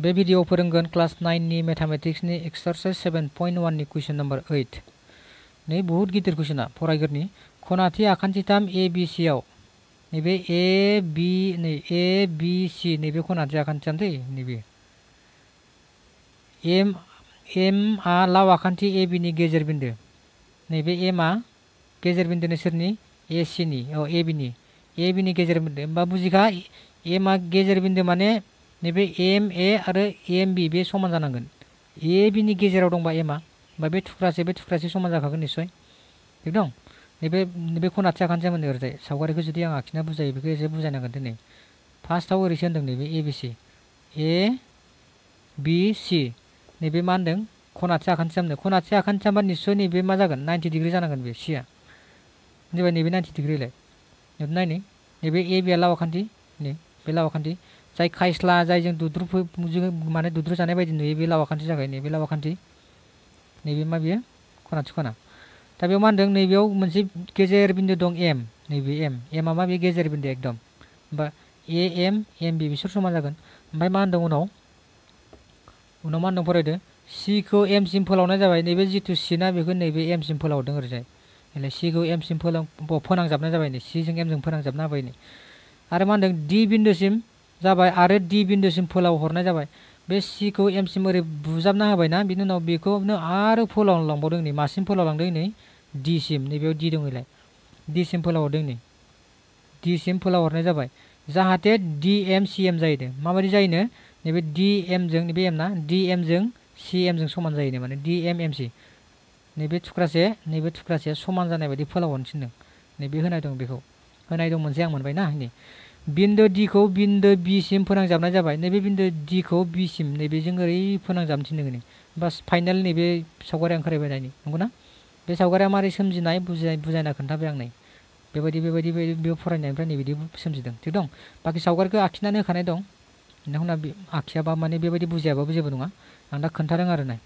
बे video फोरोंगोन class नाइननि मेथामेटिक्सनि एक्सारसाइज सेभेन पइन्ट वाननि कुइसन नम्बर ओइट नै बहुत गिदिर कुइसना फरायगोरनि खनाथि आखान्थिथाम ए बि सिआव नैबे ए बि नै ए बि सि नैबे खनाथि आखान्थिथाम दै नैबे एम आ लाव आखान्थि ए बिनि गेजेर बिन्दो नैबे एमआ गेजेर बिन्दोनि सोरनि ए सिनि औ ए बिनि ए बिनि गेजेर होमबा बुजिखा एमआ गेजेर बिन्दो माने नैबे एम ए आरो एम बि बे समान जानांगोन ए बिनि गेजेराव दंबा एमआ बा बे थुख्रासे बे थुख्रासे समान जाखागोन निस्सय थिग दं नैबे नैबे खनाथि आखान्थिया मोनो ओरैजाय सावगारिखौ जुदि आं आखिना बुजायो बेखौ एसे बुजायनांगोन दिनै फार्स्टआव ओरैसो होन्दों नैबे ए बि सि ए बि सि नैबे मा होन्दों खनाथि आखान्थिया मोनो खनाथि आखान्थियाबा निस्सय नैबे मा जागोन नाइन्टि डिग्रि जानांगोन बे सिया नैबे नैबे नाइन्टि डिग्रिलाय नैबे नैबे ए बिया लावाखान्थि नै बे लावाखान्थि जै खायस्ला जाय जों दुद्रुफो जों माने दुद्रु जानाय बायदि नुयो बे लावा खान्थि नैबे लावा नैबे मा बियो खनाथि खना दा बेयाव मा होनदों नैबेयाव मोनसे गेजेर बिन्दो दं एम नैबे एम एमआ मा बे गेजेर बिन्दो एकदम ए एम एम बि बिसोर समान जागोन ओमफ्राय मा होनदों उनाव उनाव मा होनदों फरायदो सिखौ एमसिम फोलावनाय जाबाय नैबे जिथु सि ना बेखौ नैबे एमसिम फोलावदों ओरैजाय ओमफ्राय सिखौ एमसिम फोलाव फोनांजाबनाय जाबाय नै सिजों एमजों फोनांजाबना होबाय आरो मा होनदों डि बिन्दोसिम जाबाय आरो डि बिन्दुसिम फोलाव हरनाय जाबाय बे सिखौ एमसिम ओरै बुजाबना होबायना बिनि उनाव बेखौनो आरो फोलाव लांबावदों नै मासिम फोलाव लांदों नै डिसिम नैबेयाव डि दं इलाय डिसिम फोलाव हरदों नै डिसिम फोलाव हरनाय जाबाय जाहाथे डि एम सि एम जाहैदों माबायदि जायोनो नैबे डि एमजों नैबे एम ना डि एमजों सि एमजों समान जायोनो माने डि एम एम सि नैबे थुख्रासे नैबे थुख्रासेया समान जानाय बायदि फोलाव हरनो थिनदों नैबे होनाय दं बेखौ होनाय दं मोनसे आं मोनबाय ना नै बिन्दो डिखौ बिन्दो बिसिम फोनांजाबनाय जाबाय नैबे बिन्दो डिखौ बिसिम नैबेजों ओरै फोनांजाबनो थिनदों बास फाइनाल नैबे सावगारिया ओंखारबाय दानि नंगौना बे सावगारिया मारै सोमजिनाय बुजाय बुजायना खोन्थाबाय आं नै बेबायदि बेबायदि बे फरायनायनिफ्राय नैबायदि सोमजिदों थिग दं बाखि सावगारिखौ आखिनानै होखानाय दं नोंथांमोना आखियाबा माने बेबायदि बुजियाबाबो जेबो नङा आं दा खोन्थादों आरो नै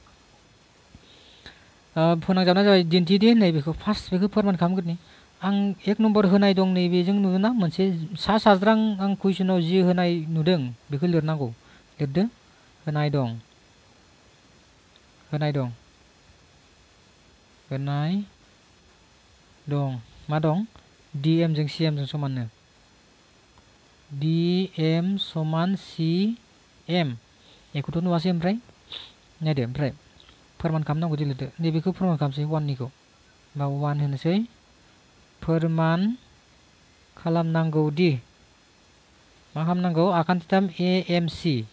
फोनांजाबना जाबाय दिन्थिदि नै बेखौ फार्स्ट बेखौ फोरमान खालामग्रोनि आं एक नम्बर होनाय दं नै बेजों नुयोना मोनसे सा साज्रां आं कुइसनाव जि होनाय नुदों बेखौ लिरनांगौ लिरदो होनाय दं होनाय दं होनाय दं मा दं डि एमजों सि एमजों समाननो डि एम समान सि एम एखौथ' नुवासै ओमफ्राय नायदो ओमफ्राय फोरमान खालामनांगौ दिलिरदो नैबेखौ फोरमान खालामसै वाननिखौ बा वान होनोसै perman kalam nanggo di maham nanggo akan tetap AMC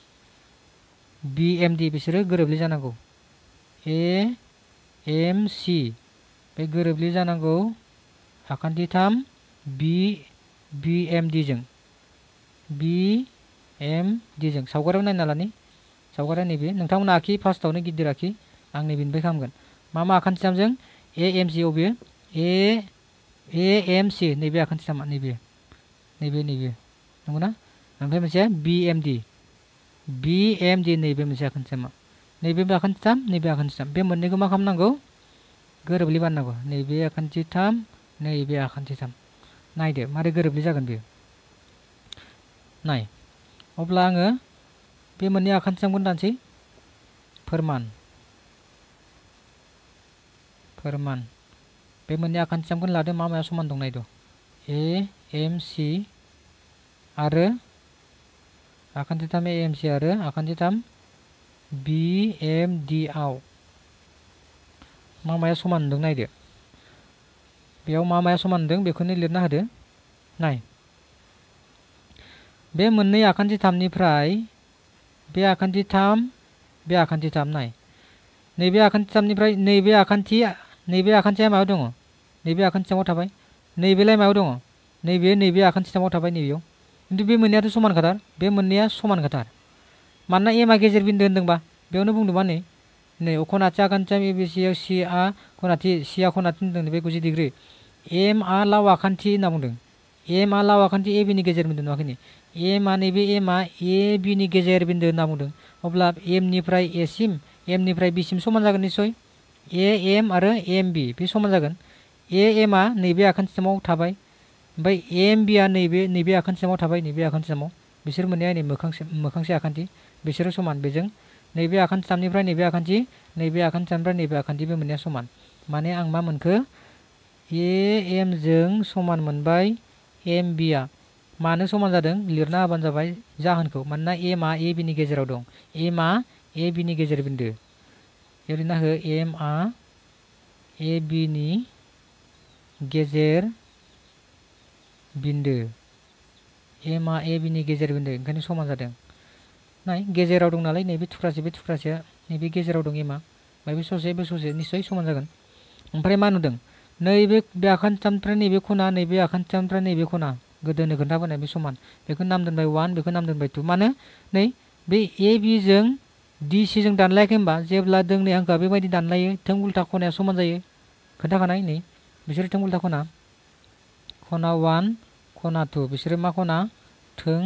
BMD bisa jangan go AMC beli jangan go akan tetap B BMD jeng B M D jeng sawgara mana nalani saukara nih bi nengtamu naki pas tau nih gidiraki ang angin bin bekam kan mama akan tetap jeng AMC obi A A M C nih biar kan sama nih biar nih biar nih biar nunggu nah nanti masih B M D B M D nih biar masih akan sama nih biar akan sam nih biar akan sam biar mending gue makan nanggu gue udah beli nanggu nih biar akan sam nih biar akan sam nah itu mari gue udah beli jangan biar nah oplah nge biar mending akan sam pun nanti permen permen payment nya akan dicamkan lada mama yang sama dong nah itu e m c r akan ditam e m c r akan ditam b m d out mama yang sama dong nah itu biar mama yang sama dong biar kini lihat nah ada nah B menit akan ditam ni pray B akan ditam B akan ditam nai Nih B akan ditam ni pray Nih B akan ti Nih B akan ti yang mau dong नैबे आखान्थि सिङाव थाबाय नैबे लामायाव दङ नैबे नैबे आखान्थि सिङाव थाबाय नैबेयाव खिन्थु बे मोननैयाथ' समान खाथार बे मोननैया समान खाथार मानोना एमआ गेजेर बिन्दो होन्दोंबा बेयावनो बुंदोंबा नै नै खनाथिया आखान्थिया ए बि सियाव सि आ खनाथि सिया खनाथि होन्दों नैबे गुजि डिग्रि एम आ लाव आखान्थि होनना बुंदों एम आ लाव आखान्थि ए बिनि गेजेर बिन्दो नुवाखै नै एमआ नैबे एमआ ए बिनि गेजेर बिन्दो होनना बुंदों अब्ला एमनिफ्राय एसिम एमनिफ्राय बिसिम समान जागोन निसय ए एम आरो एम बि बे समान जागोन ए एमआ नैबे आखानसेमाव थाबाय ओमफ्राय एम बिआ नैबे नैबे आखानसेमाव थाबाय नैबे आखानसेमाव बिसोर मोननैया नै मोखांसे मोखांसे आखान्थि बिसोरो समान बेजों नैबे आखानथामनिफ्राय नैबे आखान्थि नैबे आखानथामनिफ्राय नैबे आखान्थि बे मोननैया समान माने आं मा मोनखो ए एमजों समान मोनबाय एम बिआ मानो समान जादों लिरना होबानो जाबाय जाहोनखौ मानोना एमआ ए बिनि गेजेराव दं आ ए बिनि गेजेर बिन्दो लिरना हो एमआ ए बिनि गेजेर बिन्दो एमआ ए बिनि गेजेर बिन्दो ओंखायनो समान जादों नाय गेजेराव दं नालाय नैबे थुख्रासे बे थुख्रासेया नैबे गेजेराव दं एमआ ओमफ्राय बे ससे बे ससे निश्चय समान जागोन ओमफ्राय मा नुदों नैबे बे आखान्थिथामनिफ्राय नैबे खना नैबे आखान्थिथामनिफ्राय नैबे खना गोदोनो खोन्थाबोनाय बे समान बेखौ नाम दोनबाय वान बेखौ नाम दोनबाय टु मानो नै बे ए बिजों डि सिजों दानलायाखै होमबा जेब्ला दोंनै हांखोआ बेबायदि दानलायो थों उल्था खनाया समान जायो खोन्थाखानाय नै बिसोर थोंगुलता खना खना वान खना टू बिसोर मा खना थों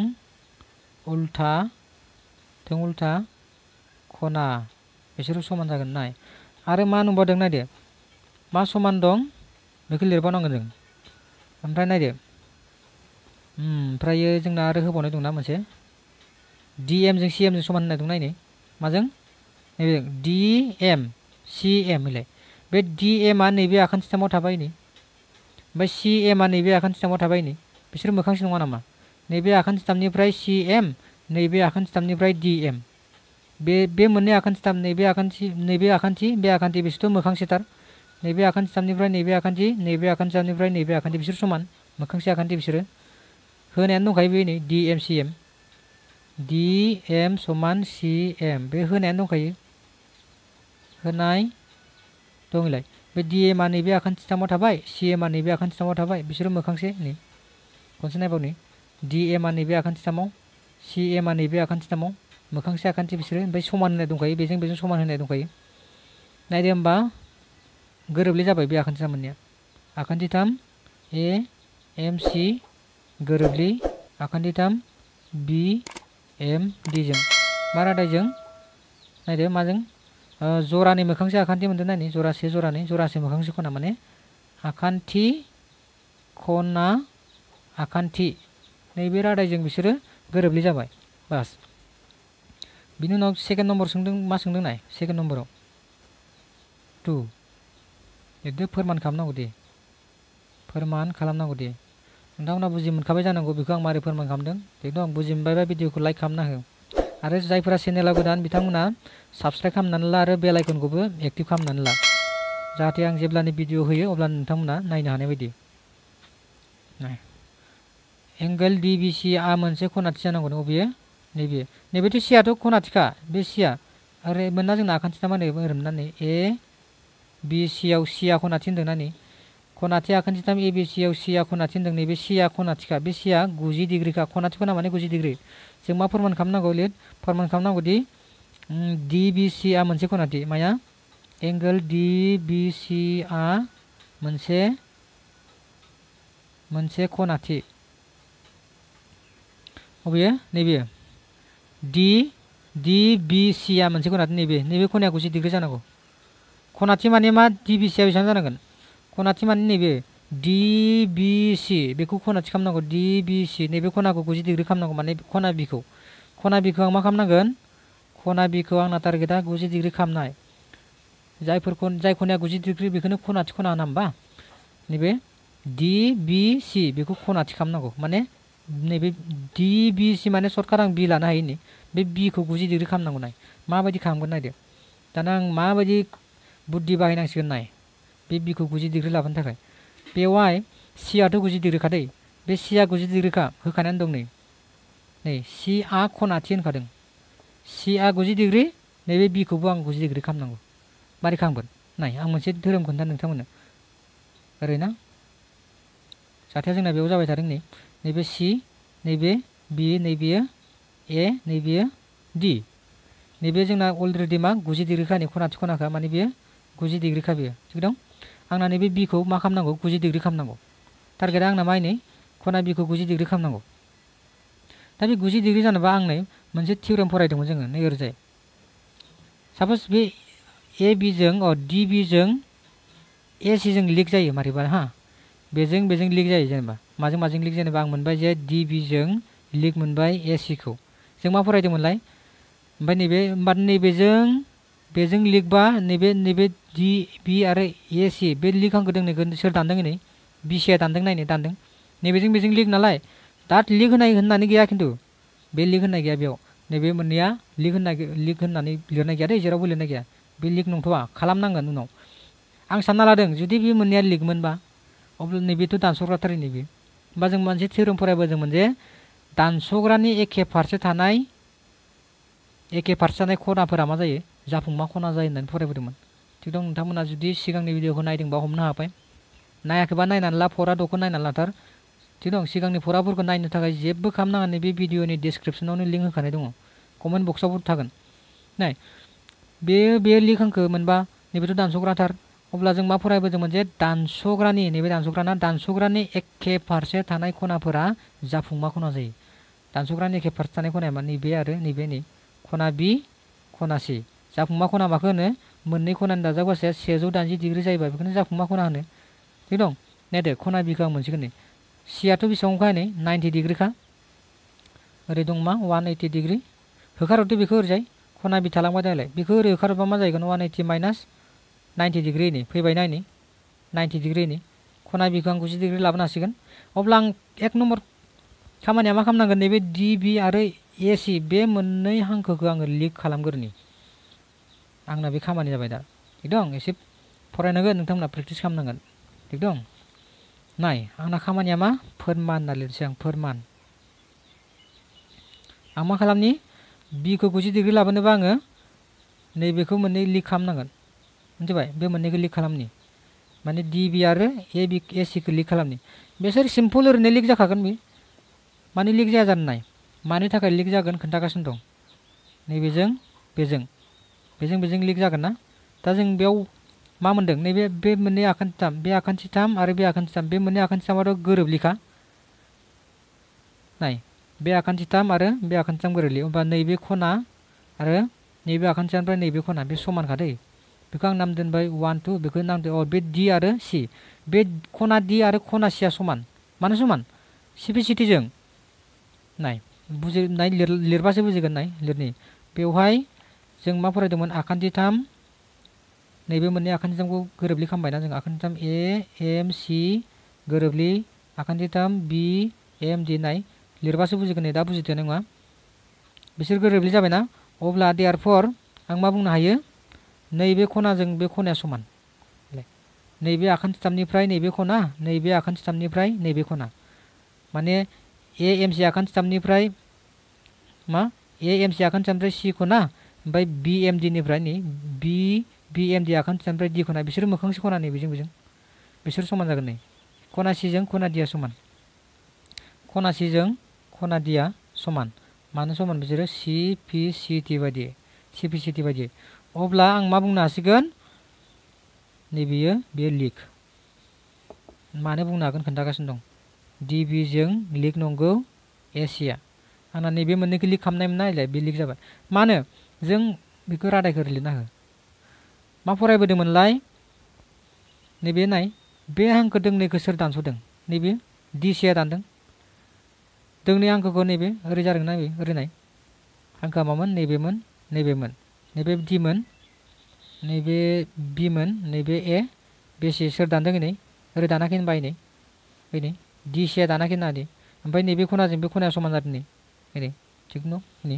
उल्टा थों उल्टा खना बिसोर समान जागोन नाय आरो मा नुबोदों नायदे मा समान दं बेखौ लिरबावनांगोन जों ओमफ्राय नायदो ओमफ्राय जोंना आरो होबावनाय दं ना मोनसे डि एम जों सि एम जों समान होननाय दं नायनि माजों नैबे डि एम सि एम होनलाय बे डि एमआ नैबे आखान थामाव थाबाय नै ओमफ्राय सि एमआ नैबे आखान्थि थामाव थाबाय नै बिसोर मोखांसो नङा नामा नैबे आखान्थि थामनिफ्राय सि एम नैबे आखान्थि थामनिफ्राय डि एम बे बे मोननै आखान्थि थाम नैबे आखान्थि नैबे आखान्थि बे आखान्थि बिसोरथ' मोखांसेथार नैबे आखान्थि थामनिफ्राय नैबे आखान्थि नैबे आखान्थि थामनिफ्राय नैबे आखान्थि बिसोर समान मोखांसे आखान्थि बिसोरो होनायानो दंखायो बे नै D M C M D M समान सि एम बे होनायानो दंखायो होनाय दंलाय बे डि एमआ नैबे आखान्थि थामाव थाबाय सि एमआ नैबे आखान्थि थामाव थाबाय बिसोरो मोखांसे नै खनसे नायबाव नै डि एमआ नैबे आखान्थि थामाव सि एमआ नैबे आखान्थि थामाव मोखांसे आखान्थि बिसोरो ओमफ्राय समान होनाय दंखायो बेजों बेजों समान होनाय दंखायो नायदो होमबा गोरोबले जाबाय बे आखान्थि थाम आखान्थि थाम ए एम सि गोरोबलि आखान्थि थाम बि एम डिजों मा रादायजों नायदो माजों जरानि मोखांसे आखान्थि मोन्दों नायनि जरासे जरानि जरासे मोखांसे खना माने आखान्थि खना आखान्थि नैबे रादायजों बिसोरो गोरोबलि जाबाय बास बिनि उनाव सेकेन्ड नम्बर सोंदों मा सोंदों नाय सेकेन्ड नम्बराव टु लिरदो फोरमान खालामनांगौ दे फोरमान खालामनांगौ दे नोंथांमोना बुजि मोनखाबाय जानांगौ बेखौ आं मारै फोरमान खालामदों बेखौ आं बुजि मोनबायबा भिडिअखौ लाइक खालामना हो आरो जायफोरा चेनेला गोदान बिथांमोना साबस्क्राइब खालामनानै ला आरो बेल आइकनखौबो एक्टिभ खालामनानै ला जाहाथे आं जेब्लानि भिडिय' होयो अब्ला नोंथांमोना नायनो हानाय बायदि एंगल डि बि सिआ मोनसे खनाथि जानांगौ नंगौ बेयो नैबे नैबेथ' सियाथ' खनाथिखा बे सिया आरो मोनना जोंना आखान्थि नामा नै ओरैमनानै ए बि सियाव सिया खनाथि होन्दों ना नै खनाथि आखान्थिथाम ए बि सियाव सिया खनाथि होन्दों नैबे सिया खनाथिखा बे सिया गुजि डिग्रिखा खनाथिखौ ना माने गुजि डिग्रि जों मा फोरमान खालामनांगौ लिर फोरमान खालामनांगौ दि डि बि सि आ मोनसे खनाथि माया एंगोल डि बि आ मोनसे मोनसे खनाथि अबेयो नैबेयो डि डि आ मोनसे खनाथि नैबे नैबे खनाया गुजि डिग्रि जानांगौ खनाथि माने मा डि बि सि आ बेसेबां जानांगोन खनाथि माने नैबे डि बि सि बेखौ खना थि खालामनांगौ डि बि सि नैबे खनाखौ गुजि डिग्रि खालामनांगौ माने खना बिखौ खना बिखौ आं मा खालामनांगोन खना बिखौ आंना टार्गेटा गुजि डिग्रि खालामनाय जायफोरखौ जाय खनाया गुजि डिग्रि बेखौनो खना थि खना होना होनबा नैबे डि बि सि बेखौ खना थि खालामनांगौ माने नैबे डि बि सि माने सर्टकाट आं बि लानो हायोनि बे बिखौ गुजि डिग्रि खालामनांगौ नाय माबायदि खालामगोन नायदो दाना आं माबायदि बुद्धि बाहायनांसिगोन नाय बे बिखौ गुजि डिग्रि लाबोनो थाखाय बेवहाय सियाथ' गुजि डिग्रिखा दै बे सिया गुजि डिग्रिखा होखानानै दं नै नै सि आ खनाथि होनखादों सि आ गुजि डिग्रि नैबे बिखौबो आं गुजि डिग्रि खालामनांगौ मारै खालामगोन नाय आं मोनसे धोरोम खोन्था नोंथांमोननो ओरैना जाथाया जोंना बेयाव जाबाय थादों नै नैबे सि नैबे बि नैबेयो ए नैबेयो डि नैबे जोंना अलरेडि मा गुजि डिग्रिखा नै खनाथि खनाखा माने बेयो गुजि डिग्रिखा बेयो थिग दं आंना नैबे बिखौ मा खालामनांगौ गुजि डिग्रि खालामनांगौ टारगेटआ आंना माय नै खना बिखौ गुजि डिग्रि खालामनांगौ दा बे गुजि डिग्रि जानोबा आं नै मोनसे थिउराम फरायदोंमोन जोङो नै ओरैजाय साप'ज बे ए बिजों अ डि बिजों ए सिजों लिक जायो मारैबा हा बेजों बेजों लिक जायो जेनेबा माजों माजों लिक जेनेबा आं मोनबाय जे डि बिजों लिक मोनबाय ए सिखौ जों मा फरायदोंमोनलाय ओमफ्राय नैबे होमबा नैबेजों बेजों लिकबा नैबे नैबे डि बि आरो ए सि बे लिक हांखो दों नोगोन सोर दान्दों नै बि सिया दान्दों नायनो दान्दों नैबेजों बेजों लिक नालाय दा लिक होनाय होननानै गैया खिन्थु बे लिक होननाय गैया बेयाव नैबे मोननैया लिक होननाय लिक होननानै लिरनाय गैया दै जेरावबो लिरनाय गैया बे लिक नंथ'वा खालामनांगोन उनाव आं सानना लादों जुदि बे मोननैया लिकमोनबा अब्ला नैबेथ' दानस'ग्राथारै नैबे होमबा जों मोनसे थिरोम फरायबा जों दानस'ग्रानि एखे फारसे थानाय एखे फारसे थानाय खनाफोरा मा जायो जाफुंमा खना जायो होननानै फरायबोदोंमोन ठीक दं नोंथांमोना जुदि सिगांनि भिडिअखौ नायदोंबा हमनो हाबाय नायाखैबा नायनानै ला फराड'खौ नायनानै लाथार थिग दं सिगांनि फराफोरखौ नायनो थाखाय जेबो खालामनाङा बे भिडिअनि डिसक्रिपसनावनो लिंक होखानाय दङ कमेन्ट बक्सआवबो थागोन नाय बेयो बे लिंक हांखो मोनबा नैबेथ' दानस'ग्राथार अब्ला जों मा फरायबोदोंमोन जे दानस'ग्रानि नैबे दानस'ग्राना दानस'ग्रानि एखे फारसे थानाय खनाफोरा जाफुंमा खना जायो दानस'ग्रानि एखे फारसे थानाय खनाया नैबे आरो नैबे नै खना बि खना सि जाफुंमा खना होनो मोननै खनानि दाजाबगासाया सेजौ दाइनजि डिग्रि जायोबा बेखौनो जाफुंमा खना होनो थिग दं नायदो खना बिखौ आं मोनसिगोन नै सियाथ' बेसेबांखा नै नाइन्टि डिग्रिखा ओरै दं मा वान ओइटि डिग्रि होखारहरदो बेखौ ओरैजाय खना बि थालांबाय बेखौ ओरै होखारबा मा जाहैगोन one eighty minus ninety degree नै फैबाय नायनि नाइन्टि डिग्रि नै खना बिखौ आं गुजि डिग्रि लाबोनो अब्ला आं एक नम्बर खामानिया मा खालामनांगोन नैबे डि बि आरो एसि बे मोननै हांखोखौ आङो लिक खालामग्रोनि आंना बे खामानि जाबाय दा थिग दं एसे फरायनांगोन नोंथांमोना प्रेक्टिस खालामनांगोन थिग दं नाय आंना खामानिया मा फोरमान होनना लिरसै आं फोरमान आं मा खालामनि बिखौ गुजि डिग्रि लाबोनोबा आङो नैबेखौ मोननै लिक खालामनांगोन मिथिबाय बे मोननैखौ लिक खालामनि माने डि बि आरो ए बि ए सिखौ लिक खालामनि सिम्पल ओरैनो लिक जाखागोन बे माने लिक जाया जानो नाय मानि थाखाय लिक जागोन खोन्थागासिनो दं नैबेजों बेजों बेजों बेजों लिक जागोन ना दा जो बेयाव मा मोन्दों नैबे बे मोननै आखान्थिथाम बे आखान्थिथाम आरो बे आखान्थिथाम बे मोननै आखान्थिथामाथ' गोरोबलिखा नाय बे आखान्थिथाम आरो बे आखान्थिथाम गोरोबलि होमबा नैबे खना आरो नैबे आखान्थिनिफ्राय नैबे खना बे समानखा दै बेखौ आं नाम दोनबाय वान टु बेखौ नाम दोन अ बे डि आरो सि बे खना डि आरो खना सिया समान मानो समान सिपिसिटिजों नाय बुजि नाय लिरबासो बुजिगोन नाय लिरनि बेवहाय जों मा फरायदोंमोन आखान्थि थाम नैबे मोननै आखान्थि थामखौ गोरोबलि खालामबायना जों आखान्थि थाम ए एम सि गोरोबलि आखान्थि थाम बि एम डि नाय लिरबासो बुजिगोन नै दा बुजिदों नङा बिसोर गोरोबलि जाबायना अब्ला देयार फर आं मा बुंनो हायो नैबे खनाजों बे खनाया समान नैबे आखान्थि थामनिफ्राय नैबे खना नैबे आखान्थि थामनिफ्राय नैबे खना माने ए एम सि आखान्थि थामनिफ्राय मा ए एम सि आखान्थि थामनिफ्राय सि खना ओमफ्राय बि एम नै बि बि एम डि आखान्थि ओमफ्राय डि खना बिसोर बिसोरो मोखांसे नै बेजों बेजों बिसोर समान जागोन नै खना सिजों खना दिया समान खना सिजों खना दिया समान मानो समान बिसोरो सि पि सि टि बायदि सि पि सि टि बायदि अब्ला आं मा बुंनो हासिगोन नैबेयो बेयो लिक मानो बुंनो हागोन खोन्थागासिनो दं डि बिजों लिक नंगौ एसिया e आंना नैबे मोननैखौ लिक खालामनायमोन नालाय बे लिक जाबाय मानो जों बेखौ रादायखौ लिरना हो मा फरायबोदोंमोनलाय नैबे नाय बे हांखो दोंनैखौ सोर दानस'दों नैबे डिसिया दानदों दोंनै हांखोखौ नैबे ओरै जादों ना बे ओरै नाय हांखोआ मामोन नैबेमोन नैबेमोन नैबे डिमोन नैबे बिमोन नैबे ए बेसे सोर दानदों नै ओरै दानाखै होनबाय नै बै नै डिसिया दानाखै होना नै ओमफ्राय नैबे खनाजों बे खनाया समान जादों नै ओरै थिग न' नै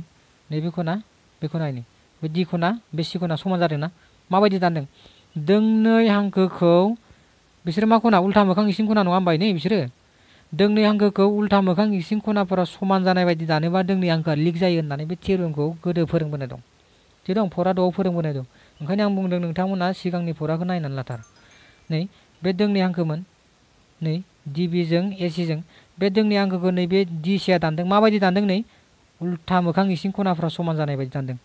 नैबे खना बेखौ नायनो बे दिखना बे सिखना समान जादोंना माबायदि दानदों दोंनै हांखोखौ बिसोरो मा खना उल्था मोखां इसिं खना नङा होमबा नै बिसोरो दोंनै हांखोखौ उल्था मोखां इसिं खनाफोराव समान जानाय बायदि दानोबा दोंनै हांखोआ लिक जायो होननानै बे थियरमखौ गोदो फोरोंबोनाय दं जे दं फरा द'आव फोरोंबोनाय दं ओंखायनो आं बुंदों नोंथांमोना सिगांनि फराखौ नायनानै लाथार नै बे दोंनै हांखोमोन नै डिबिजों एसिजों बे दोंनै हांखोखौ नैबे डिसिया दानदों माबायदि दानदों नै उल्था मोखां इसिं खनाफ्रा समान जानाय बायदि दानदों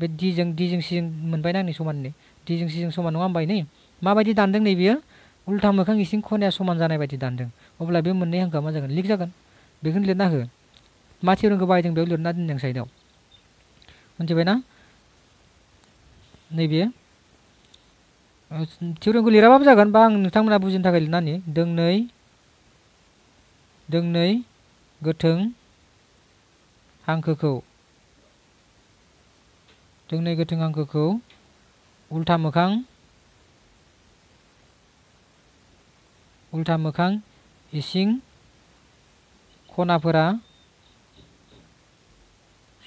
बे डिजों डिजों सिजों मोनबायना आंनि समाननो डिजों सिजों समान नङा होमबा नै माबायदि दानदों नै बियो उल्था मोखां इसिं खनाया समान जानाय बायदि दानदों अब्ला बे मोननै हांखोआ मा जागोन लिक जागोन बेखौनो लिरना हो मा थिरंखौ बाहायदों बेयाव लिरना दोनदों साइडआव ना नैबे थिरंखौ लिराबाबो जागोन बा आं नोंथांमोना बुजिनो थाखाय लिरनानै दोंनै दोंनै गोथों हांखोखौ थोंनै गोथों हांखोखौ उल्था मोखां उल्था मोखां इसिं खनाफोरा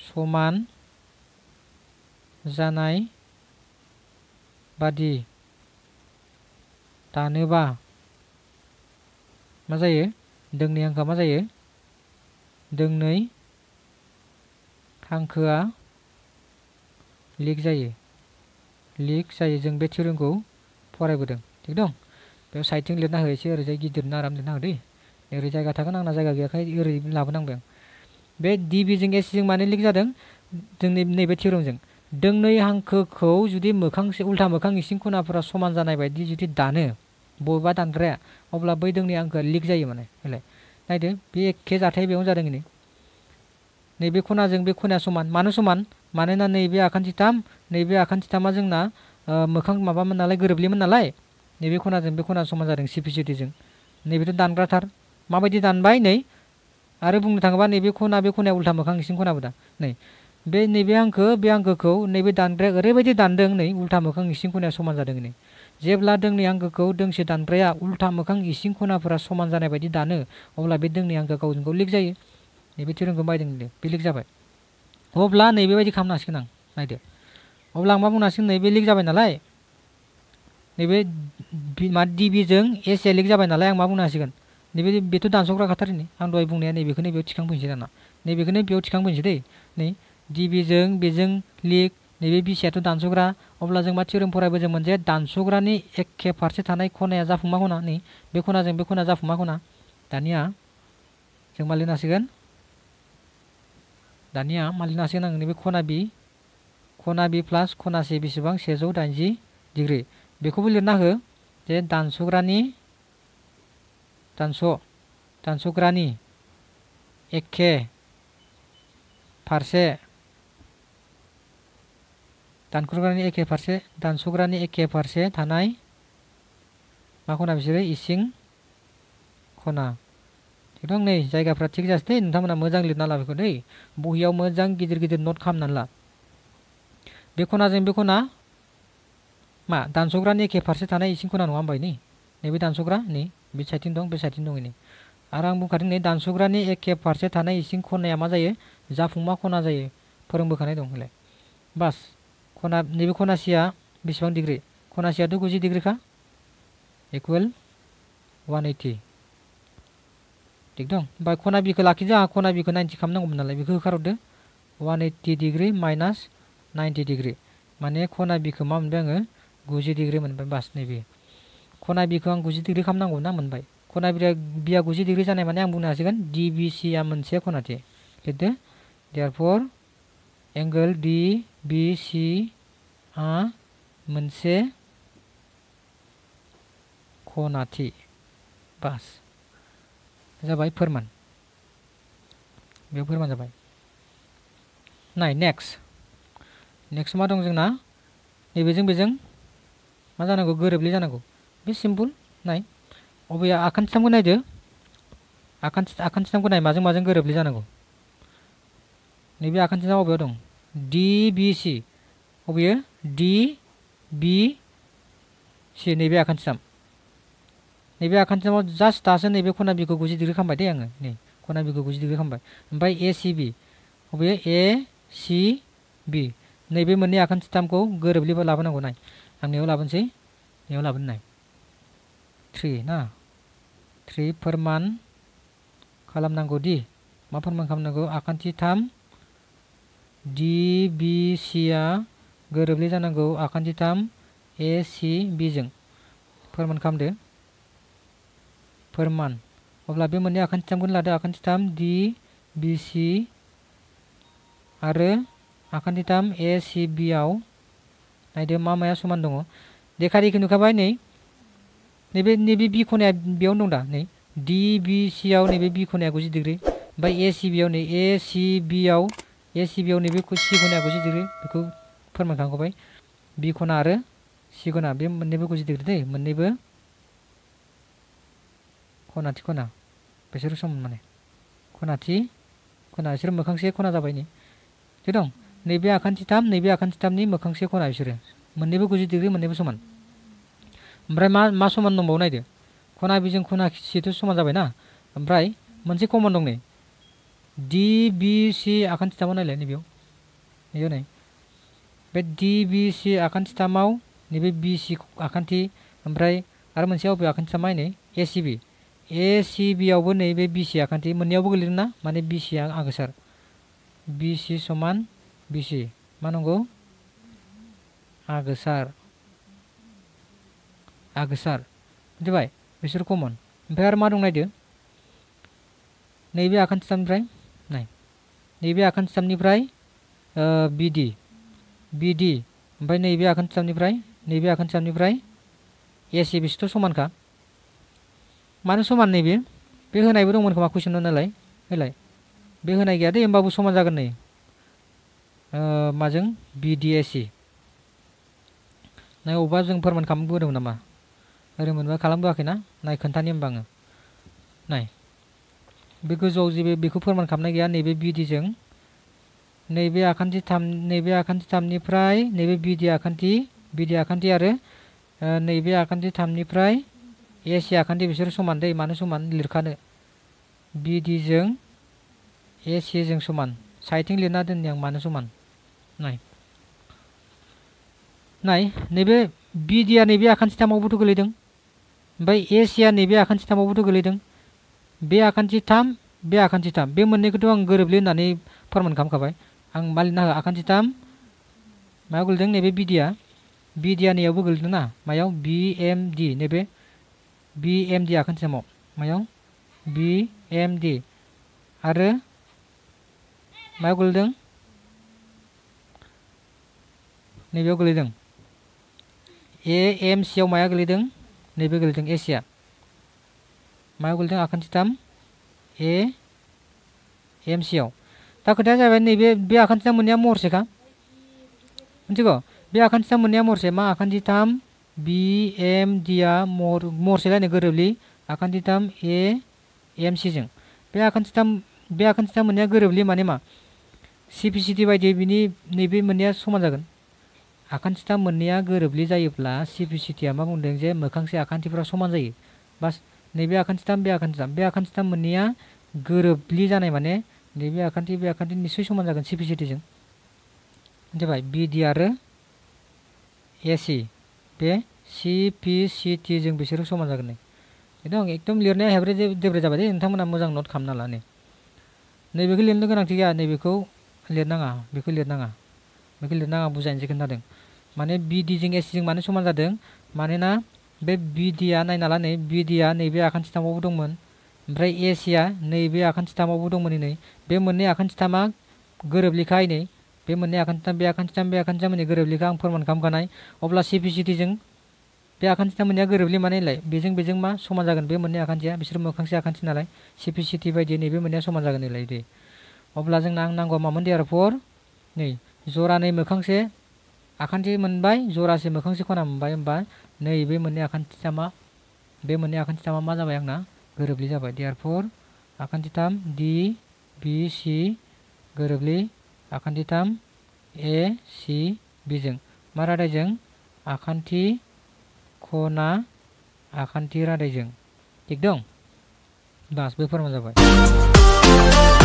समान जानाय बादि दानोबा मा जायो दोंनै हांखोआ मा जायो दोंनै हांखोआ लिक जायो लिक जायो जों बे थिउरिमखौ फरायबोदों थिग दं बेयाव साइडथिं लिरना हो एसे ओरैजाय गिदिरनो आराम लिरना हो दै ओरै जायगा थागोन आंना जायगा गैयाखाय ओरै लाबोनांबाय बे डिबिजों एसजों मानो लिक जादों जोंनि नैबे थिउरिमजों दोंनै हांखोखौ जुदि मोखांसे उल्था मोखां इसिं खनाफोरा समान जानाय बायदि जुदि दानो बबेबा दानग्राया अब्ला बै दोंनै हांखोआ लिक जायो माने होलाय नायदो बे एखे जाथाय बेयावनो जादों नै नैबे खनाजों बे खना समान मानो समान मानोना नैबे आखान्थिथाम नैबे आखान्थिथामा जोंना मोखां माबामोन नालाय गोरोबलिमोन नालाय नैबे खनाजों बे खना समान जादों सिपिसिटिजों नैबेथ' दानग्राथार माबायदि दानबाय नै आरो बुंनो थाङोबा नैबे खना बे खनाया उल्था मोखां इसिं खनाबो दा नै बे नैबे हांखो बे हांखोखौ नैबे दानग्राया ओरैबायदि दानदों नै उल्था मोखां इसिं खनाया समान जादों नै जेब्ला दोंनै हांखोखौ दोंसे दानग्राया उल्था मोखां इसिं खनाफोरा समान जानाय बायदि दानो अब्ला बे दोंनै हांखोआ गावजों गाव जायो नैबे थेरेमखौ बायदों बेलेग जाबाय अब्ला नैबेबायदि खालामनांसिगोन आं नायदो अब्ला आं मा बुंनांसिगोन नैबे लिक जाबाय नालाय नैबे मा डिबिजों एस ए लिक जाबाय नालाय आं मा बुंनांसिगोन नैबे बेथ' दानस'ग्रा खाथारनि आं दहाय बुंनाया नैबेखौ नैबेयाव थिखांफैनोसै दाना नैबेखौनो बेयाव थिखांफैनोसै दै नै डिबिजों बेजों लिक नैबे बिसियाथ' दानस'ग्रा अब्ला जों मा थिरोम फरायबो जों मोनसे दानस'ग्रानि एखे फारसे थानाय खनाया जाफुंमा खना नै बे खनाजों बे खना जाफुंमा खना दानिया जों मा लिरनांसिगोन Dania, malina asing na ngini bi kona bi, kona bi plus, kona si bisibang, seso dan ji, jiri, bi kubilin nahe, jadi dan sugrani, dan so, dan sugrani, eke, parse, dan kurgrani eke parse, dan sugrani eke parse, tanai, ma kuna bisiri, ising, kona. एकदम नै जायगाफ्रा थिग जासै नोंथांमोना मोजां लिरना ला बेखौ दै बहियाव मोजां गिदिर गिदिर नट खालामनानै ला बे खनाजों मा दानस'ग्रानि एके फारसे थानाय इसिं खना नङा होमबा नै नैबे दानस'ग्रा नै बे साइडथिं दं बे साइडथिं दं नै आरो आं बुंखादों नै दानस'ग्रानि एखे फारसे थानाय इसिं खनाया मा जायो जाफुंमा खना जायो फोरोंबोखानाय दं होलाय बास खना नैबे खनासेया बेसेबां डिग्रि खनासेयाथ' गुजि डिग्रिखा इकुवेल वान ओइटि थिगदं ओमफ्राय खना बिखौ लाखिदो आंहा खना बिखौ नाइन्टि खालामनांगौमोन नालाय बेखौ होखारहरदो one eighty degree minus ninety degree माने खना बिखौ मा मोनबाय आङो गुजि डिग्रि मोनबाय बास नैबे खना बिखौ आं गुजि डिग्रि खालामनांगौ ना मोनबाय खना बिया बिया गुजि डिग्रि जानाय माने आं बुंनो हासिगोन डि बि सिया मोनसे खनाथि लिरदो देयारफर एंगोल डि बि सि आ मोनसे खनाथि बास जाबाय फोरमान बेयाव फोरमान जाबाय नाय नेक्स्ट नेक्स्ट मा दं जोंना नैबेजों बेजों मा जानांगौ गोरोबलि जानांगौ बे सिम्पल नाय अबेया आखान्थिथामखौ नायदो आखान्थि आखान्थिथामखौ नाय माजों माजों गोरोबलि जानांगौ नैबे आखान्थिथामा अबेयाव दं डि बि सि अबेयो डि बि सि नैबे आखान्थिथाम nebe akan temo jas tasen nebe kona biko guji digri kambai te yang ne kona biko guji digri kambai mbai a c b obe a c b nebe mene akan sistem ko gere beli balapan ang gonai ang neo laban sih neo laban nai tri na tri perman kalam nang godi ma perman kam nang go akan sistem d b c a gere beli jana go akan sistem a c b jeng perman kam de फोरमान अब्ला बे मोननै आखान्थिथामखौनो लादो आखान्थिथाम डि बि सि आरो आखान्थिथाम ए सि बि आव नायदो मा माया समान दङ देखारिखौ नुखाबाय नै नैबे नैबे बी खनाया बेयावनो दं दा नै डि बि सि आव नैबे बि खनाया गुजि डिग्रि ओमफ्राय ए सि बियाव नै ए सि बियाव ए सि बियाव नैबे सि खनाया गुजि डिग्रि बेखौ फोरमायखांखाबाय बि खना आरो सि खना बे मोननैबो गुजि दै मोननैबो खनाथि खना बिसोर सम माने खनाथि खना बिसोर मोखांसे खना जाबाय नै थिग दं नैबे आखान्थिथाम नैबे आखान्थिथामनि मोखांसे खना बिसोरो मोननैबो गुजि डिग्रि मोननैबो समान ओमफ्राय मा मा समान दंबावो नायदो खना बिजों खना खिसिथ' समान जाबायना ओमफ्राय मोनसे कमन दं नै डि बि सि आखान्थिथामाव नायलाय नैबेयाव नैबेयाव नै बे डि बि सि आखान्थिथामाव नैबे बि सि आखान्थि ओमफ्राय आरो अबे नै ए सि बि ए सी बियावबो नै बे बि सिया खान्थि मोननैयावबो गोलैदों ना माने बि सिया आगोसार बि सि समान बि सि मा नांगौ आगोसार आगोसार मिथिबाय बिसोर कमन ओमफ्राय आरो मा दं नायदो नैबे आखान्थिथामनिफ्राय नाय नैबे आखान्थिथामनिफ्राय बिदि बिदि ओमफ्राय नैबे आखान्थिथामनिफ्राय नैबे आखान्थिथामनिफ्राय एस ए बिसोरथ' समानखा मानो समान नै बेयो बे होनायबो दंमोन खोमा कुइसनाव नालाय होलाय बे होनाय गैया दे होमबाबो समान जगह नै माजों बिडिएसि ना अबेबा जो फोरमान खालामबोदोंमोन नामा ओरै मोनबा ना नाय हम होमबा आङो नाय बे गोजौआव जे बेखौ फोरमान खालामनाय गैया नैबे बिडिजों नैबे आखान्थि थाम नैबे आखान्थि थामनिफ्राय नैबे बिडि आखान्थि बिडि आखान्थि आरो नैबे आखान्थि थामनिफ्राय एस आखान्थि बिसोर समान दै मानो समान लिरखानो बिडिजों ए सिजों समान साइथिं लिरना दोननायां मानो समान नाय नाय नैबे बिडिया नैबे आखान्थि थामावबोथ' गोलैदों ओमफ्राय एसिया नैबे आखान्थि थामावबोथ' गोलैदों बे आखान्थि थाम बे आखान्थि थाम बे मोननैखौथ' आं गोरोबलि होननानै फोरमान खालामखाबाय आं मा लिरना हो आखान्थि थाम मायाव गोलैदों नैबे बिडिया बिडिया नैयावबो गोलैदों ना मायाव बि एम डि नैबे BMD akan semo. Mayong BMD. Are mayo golden. Nebio golden. AMC yo mayo golden. Nebio golden Asia. Mayo golden akan hitam. A AMC yo. Tak kedah saya ni bi akan hitam munia mur sih kan? Mencik ko. Bi akan hitam munia mur sih. Ma akan hitam. बिएमडिआ महर महरसे गोरोबलि आखान्थिथाम A M सिजों बे आखान्थिथाम बे आखान्थिथाम मोननाया गोरोबलि माने मा सिपिसिटि बायदियै बिनि नैबे मोननाया समान जागोन आखान्थिथाम मोननाया गोरोबलि जायोब्ला सिपिसिटिआ मा बुंदों जे मोखांसे आखान्थिफोरा समान जायो बास नैबे आखान्थिथाम बे आखान्थिथाम बे आखान्थिथाम मोननाया गोरोबलि जानाय माने नैबे आखान्थि बे आखान्थि निस्सय समान जागोन सिपिसिटिजों जाबाय बिडि आरो एसि बे सि पि सि टि जों बिसोरो समान जगह नै खिन्थु आं एकदम लिरनाया हेब्रे देब्रे जाबाय दे नोंथांमोना मोजां नट खालामना ला नै नैबेखौ लिरनो गोनांथि गैया नैबेखौ लिरनाङा बेखौ लिरनाङा बेखौ लिरनाङा बुजायनोसै खोन्थादों माने बिडिजों एसिजों मानो समान जादों मानोना बे बिडिया नायना ला नै बिडिया नैबे आखान्थि थामावबो दंमोन ओमफ्राय एसिया नैबे आखान्थि थामावबो दंमोन नै बे मोननै आखान्थि थामा गोरोबलेखाय नै बे मोननै आखान्थिथाम बे आखान्थिथाम बे आखान्थिथामनि गोरोबलिखौ आं फोरमान खालामखानाय अब्ला सिम्प्लिसिटिजों बे आखान्थिथाम मोननैया गोरोबलि मानेलाय बेजों बेजों मा समान जागोन बे मोननै आखान्थिया बिसोर मोखांसे आखान्थि नालाय सिम्प्लिसिटि बायदि नैबे मोननैया समान जागोन नैलाय दे अब्ला जोंना आं नांगौआ मामोन देयार फर नै जरानै मोखांसे आखान्थि मोनबाय जरासे मोखांसे खना मोनबाय होमबा नै बे मोननै आखान्थिथामा बे मोननै आखान्थिथामा मा जाबाय आंना गोरोबलि जाबाय देयार फर आखान्थिथाम डि बि सि गोरोबलि आखान्थिथाम ए सि बिजों मा रादायजों आखान्थि खना आखान्थि रादायजों थिग दं बास बे फोरमान जाबाय